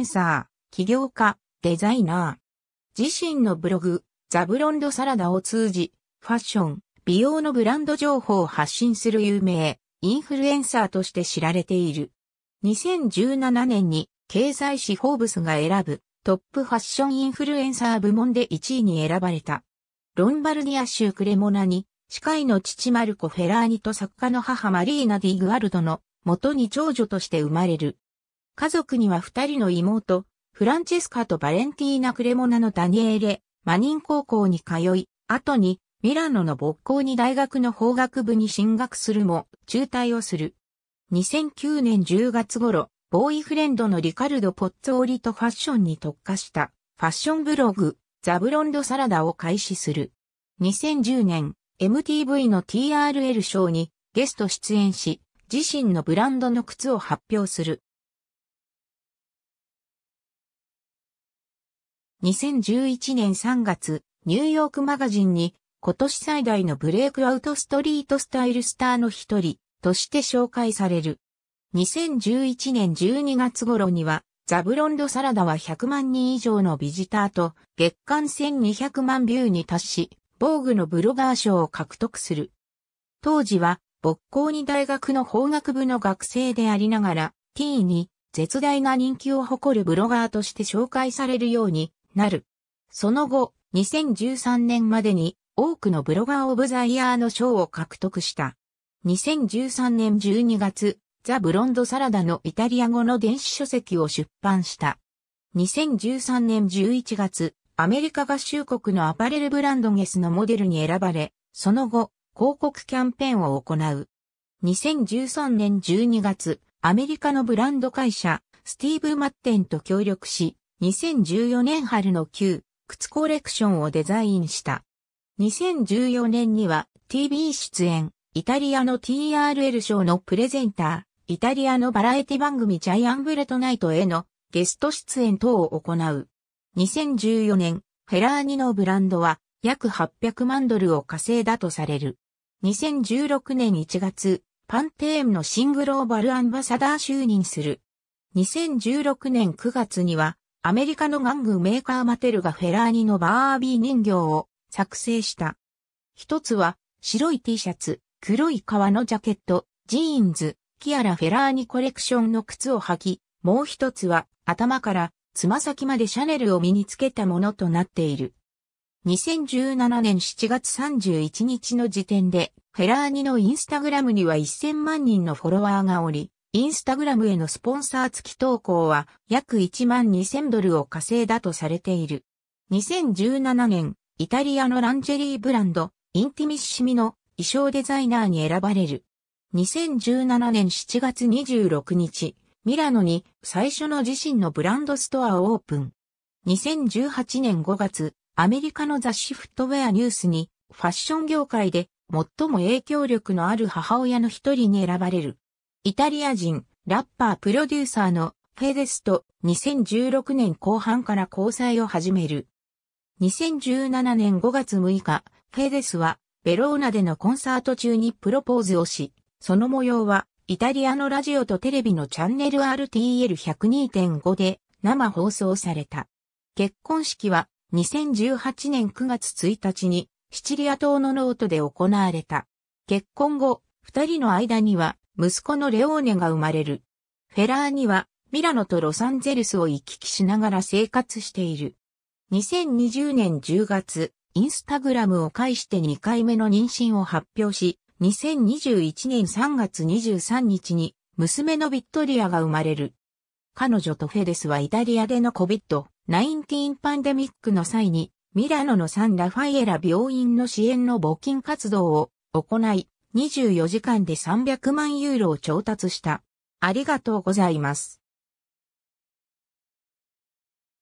ンサー、起業家、デザイナー。自身のブログ、ザブロンドサラダを通じ、ファッション、美容のブランド情報を発信する有名、インフルエンサーとして知られている。2017年に経済誌フォーブスが選ぶトップファッションインフルエンサー部門で1位に選ばれた。ロンバルディア州クレモナに、歯科医の父マルコ・フェラーニと作家の母マリーナ・ディ・グアルドの元に長女として生まれる。家族には二人の妹、フランチェスカとバレンティーナ・クレモナのダニエーレ、マニン高校に通い、後にミラノの勃興に大学の法学部に進学するも、中退をする。2009年10月頃、ボーイフレンドのリカルド・ポッツオリとファッションに特化したファッションブログ、ザブロンドサラダを開始する。2010年、MTV の TRL 賞にゲスト出演し、自身のブランドの靴を発表する。2011年3月、ニューヨークマガジンに今年最大のブレイクアウトストリートスタイルスターの一人として紹介される。2011年12月頃には、ザブロンドサラダは100万人以上のビジターと月間1200万ビューに達し、防具のブロガー賞を獲得する。当時は、木工に大学の法学部の学生でありながら、T に絶大な人気を誇るブロガーとして紹介されるようになる。その後、2013年までに多くのブロガーオブザイヤーの賞を獲得した。2013年12月、ザ・ブロンド・サラダのイタリア語の電子書籍を出版した。2013年11月、アメリカ合衆国のアパレルブランドゲスのモデルに選ばれ、その後、広告キャンペーンを行う。2013年12月、アメリカのブランド会社、スティーブ・マッテンと協力し、2014年春の旧靴コレクションをデザインした。2014年には TV 出演、イタリアの TRL 賞のプレゼンター、イタリアのバラエティ番組ジャイアンブレトナイトへのゲスト出演等を行う。2014年、フェラーニのブランドは約800万ドルを稼いだとされる。2016年1月、パンテームの新グローバルアンバサダー就任する。2016年9月にはアメリカの玩具メーカーマテルがフェラーニのバービー人形を作成した。一つは、白い T シャツ、黒い革のジャケット、ジーンズ、キアラ・フェラーニコレクションの靴を履き、もう一つは、頭から、つま先までシャネルを身につけたものとなっている。2017年7月31日の時点で、フェラーニのインスタグラムには1000万人のフォロワーがおり、インスタグラムへのスポンサー付き投稿は約1万2000ドルを稼いだとされている。2017年、イタリアのランジェリーブランド、インティミッシミの衣装デザイナーに選ばれる。2017年7月26日、ミラノに最初の自身のブランドストアをオープン。2018年5月、アメリカの雑誌フットウェアニュースにファッション業界で最も影響力のある母親の一人に選ばれる。イタリア人、ラッパープロデューサーのフェデスと2016年後半から交際を始める。2017年5月6日、フェデスはベローナでのコンサート中にプロポーズをし、その模様はイタリアのラジオとテレビのチャンネル RTL102.5 で生放送された。結婚式は2018年9月1日にシチリア島のノートで行われた。結婚後、二人の間には息子のレオーネが生まれる。フェラーニはミラノとロサンゼルスを行き来しながら生活している。2020年10月、インスタグラムを介して2回目の妊娠を発表し、2021年3月23日に娘のビットリアが生まれる。彼女とフェデスはイタリアでの COVID-19 パンデミックの際にミラノのサン・ラファイエラ病院の支援の募金活動を行い、24時間で300万ユーロを調達した。ありがとうございます。